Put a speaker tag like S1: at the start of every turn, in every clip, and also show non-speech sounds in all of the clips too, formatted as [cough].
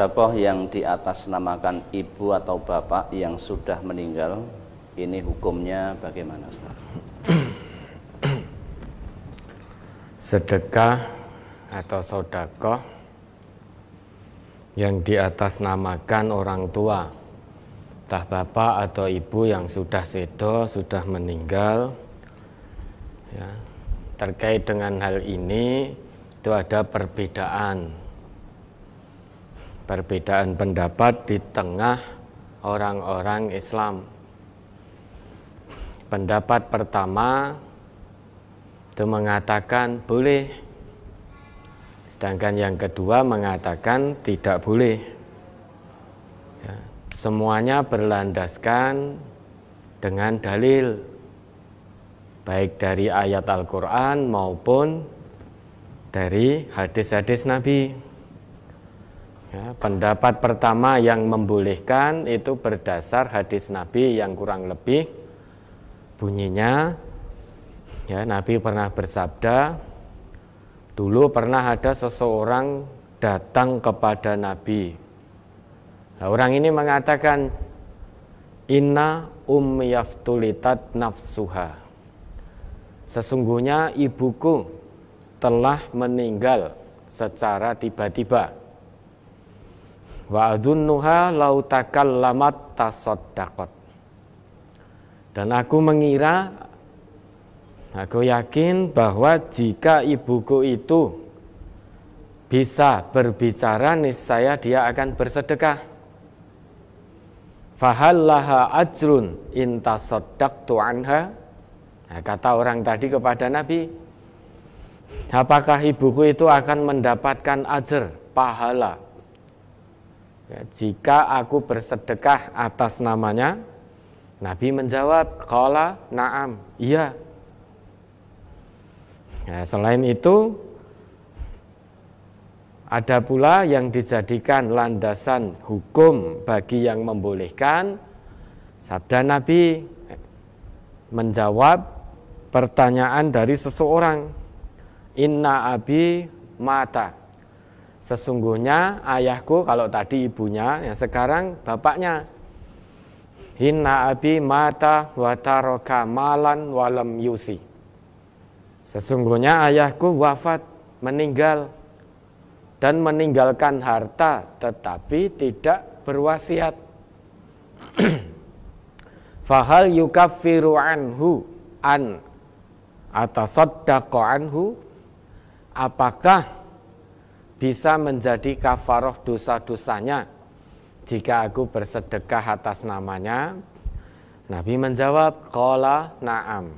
S1: sodakoh yang di atas namakan ibu atau bapak yang sudah meninggal ini hukumnya bagaimana Ustaz? Sedekah atau sodakoh yang di atas namakan orang tua entah bapak atau ibu yang sudah sedo, sudah meninggal ya, terkait dengan hal ini itu ada perbedaan perbedaan pendapat di tengah orang-orang Islam. Pendapat pertama itu mengatakan boleh, sedangkan yang kedua mengatakan tidak boleh. Ya, semuanya berlandaskan dengan dalil, baik dari ayat Al-Quran maupun dari hadis-hadis Nabi. Ya, pendapat pertama yang membolehkan itu berdasar hadis Nabi yang kurang lebih bunyinya ya Nabi pernah bersabda dulu pernah ada seseorang datang kepada Nabi. Nah, orang ini mengatakan inna ummi nafsuha. Sesungguhnya ibuku telah meninggal secara tiba-tiba Wa adunnuha lau takallamat tasaddaqat. Dan aku mengira aku yakin bahwa jika ibuku itu bisa berbicara niscaya dia akan bersedekah. Fahallaha ajrun intasaddaqtu anha. Nah, kata orang tadi kepada Nabi, apakah ibuku itu akan mendapatkan ajar, pahala Ya, jika aku bersedekah atas namanya, Nabi menjawab, Kala naam, iya. ya, selain itu, ada pula yang dijadikan landasan hukum bagi yang membolehkan. Sabda Nabi eh, menjawab pertanyaan dari seseorang, Inna abi mata Sesungguhnya ayahku kalau tadi ibunya, yang sekarang bapaknya. Hinna abi mata wataroka malan walam yusi. Sesungguhnya ayahku wafat, meninggal, dan meninggalkan harta tetapi tidak berwasiat. [clears throat] Fahal yukafiru anhu an atasaddaqa anhu apakah bisa menjadi kafaroh dosa-dosanya jika aku bersedekah atas namanya Nabi menjawab kola naam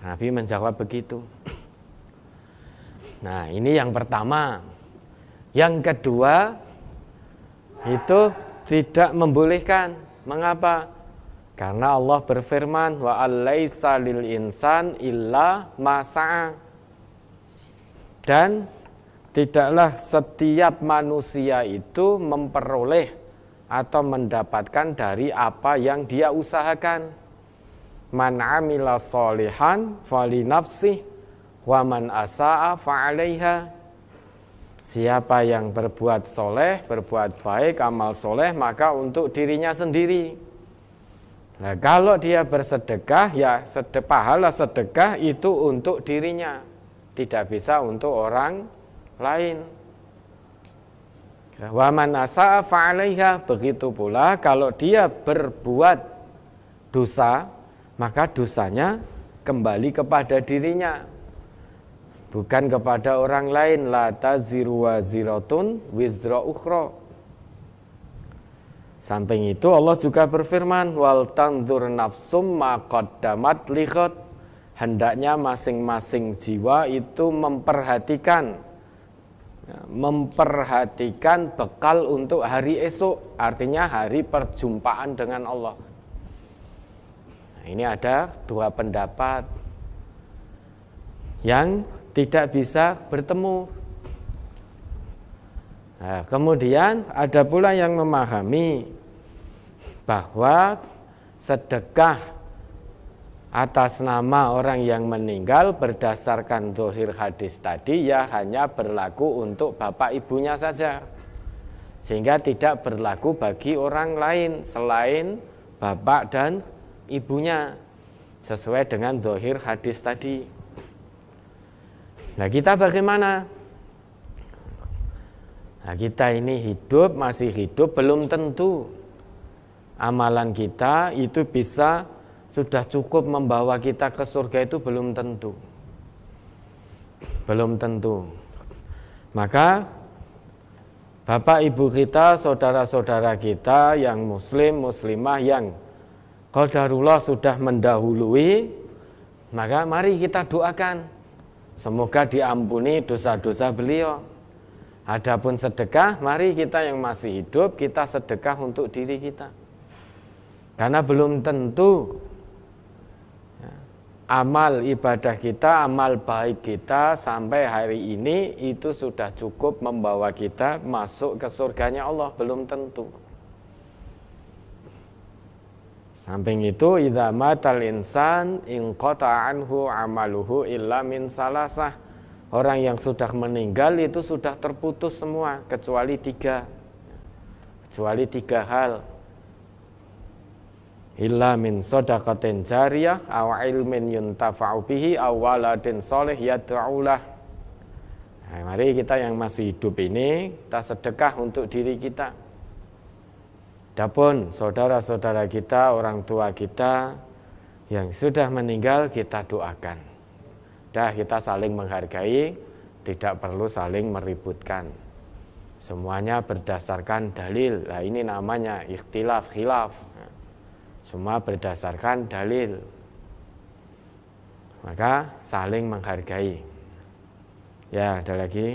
S1: Nabi menjawab begitu Nah ini yang pertama Yang kedua Itu tidak membolehkan Mengapa? Karena Allah berfirman Wa alaisa lil insan illa masa'a Dan Tidaklah setiap manusia itu memperoleh atau mendapatkan dari apa yang dia usahakan. Man amila solihan fali nafsih wa man asa'a fa'alaiha. Siapa yang berbuat soleh, berbuat baik, amal soleh, maka untuk dirinya sendiri. Nah, kalau dia bersedekah, ya sedepahalah sedekah itu untuk dirinya, tidak bisa untuk orang lain. Ya, wa man fa'alaiha begitu pula kalau dia berbuat dosa maka dosanya kembali kepada dirinya bukan kepada orang lain la taziru wa ziratun wizra ukhra Samping itu Allah juga berfirman wal tanzur nafsum ma lihat hendaknya masing-masing jiwa itu memperhatikan memperhatikan bekal untuk hari esok, artinya hari perjumpaan dengan Allah. Nah, ini ada dua pendapat yang tidak bisa bertemu. Nah, kemudian ada pula yang memahami bahwa sedekah atas nama orang yang meninggal berdasarkan dohir hadis tadi ya hanya berlaku untuk bapak ibunya saja sehingga tidak berlaku bagi orang lain selain bapak dan ibunya sesuai dengan dohir hadis tadi nah kita bagaimana nah kita ini hidup masih hidup belum tentu amalan kita itu bisa sudah cukup membawa kita ke surga itu belum tentu. Belum tentu. Maka Bapak ibu kita, saudara-saudara kita yang muslim, muslimah yang qadarullah sudah mendahului, maka mari kita doakan semoga diampuni dosa-dosa beliau. Adapun sedekah, mari kita yang masih hidup kita sedekah untuk diri kita. Karena belum tentu amal ibadah kita, amal baik kita sampai hari ini itu sudah cukup membawa kita masuk ke surganya Allah, belum tentu. Samping itu idza matal insan inqata anhu amaluhu illa min salasah. Orang yang sudah meninggal itu sudah terputus semua kecuali tiga kecuali tiga hal illa min sadaqatin jariyah aw ilmin yuntafa'u bihi aw waladin soleh yad'ulah nah, mari kita yang masih hidup ini kita sedekah untuk diri kita Adapun saudara-saudara kita, orang tua kita yang sudah meninggal kita doakan. Dah kita saling menghargai, tidak perlu saling meributkan. Semuanya berdasarkan dalil. Nah, ini namanya ikhtilaf khilaf. Semua berdasarkan dalil. Maka saling menghargai. Ya, ada lagi.